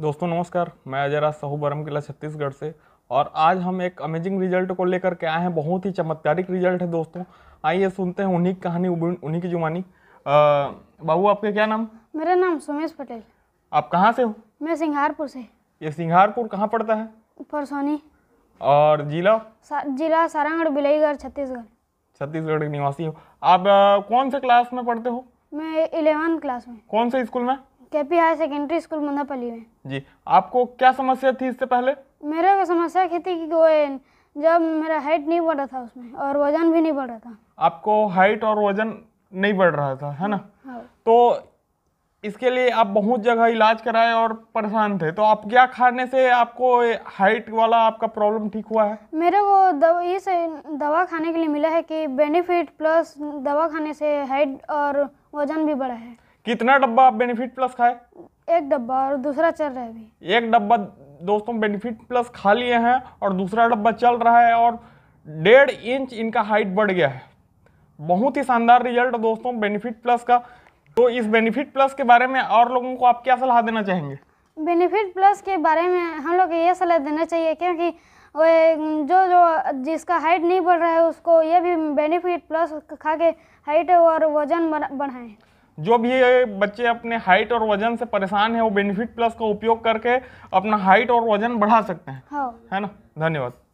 दोस्तों नमस्कार मैं अजय राज साहू बरम किला छत्तीसगढ़ से और आज हम एक अमेजिंग रिजल्ट को लेकर के आए हैं बहुत ही चमत्कारिक रिजल्ट है दोस्तों आइए सुनते हैं उन्हीं की कहानी उन्हीं की जुबानी बाबू आपका क्या नाम मेरा नाम सुमेश पटेल आप कहाँ से हो मैं सिंगारपुर से ये सिंगारपुर कहाँ पड़ता है परसोनी और जिला सा, जिला सारागढ़ बिलईगढ़ छत्तीसगढ़ छत्तीसगढ़ के निवासी हो आप आ, कौन से क्लास में पढ़ते हो मैं इलेवन क्लास में कौन से स्कूल में KP high secondary school Mandapalli में जी आपको क्या समस्या थी इससे पहले मेरे को समस्या थी की वो जब मेरा हाइट नहीं बढ़ रहा था उसमें और वजन भी नहीं बढ़ रहा था आपको हाइट और वजन नहीं बढ़ रहा था है ना हाँ। तो इसके लिए आप बहुत जगह इलाज कराए और परेशान थे तो आप क्या खाने से आपको हाइट वाला आपका प्रॉब्लम ठीक हुआ है मेरे को इस दवा खाने के लिए मिला है कि बेनिफिट प्लस दवा खाने से हाइट और वजन भी बढ़ा है कितना डब्बा आप बेनिफिट प्लस खाए एक डब्बा और दूसरा चल रहा है अभी एक डब्बा दोस्तों बेनिफिट प्लस खा लिए हैं और दूसरा डब्बा चल रहा है और डेढ़ इंच इनका हाइट बढ़ गया है बहुत ही शानदार रिजल्ट दोस्तों बेनिफिट प्लस का तो इस बेनिफिट प्लस के बारे में और लोगों को आप क्या सलाह देना चाहेंगे बेनिफिट प्लस के बारे में हम लोग ये सलाह देना चाहिए क्योंकि जो जो जिसका हाइट नहीं बढ़ रहा है उसको ये भी बेनिफिट प्लस खा के हाइट और वजन बढ़ाएं जो भी ये बच्चे अपने हाइट और वजन से परेशान है वो बेनिफिट प्लस का उपयोग करके अपना हाइट और वजन बढ़ा सकते हैं हाँ। है ना धन्यवाद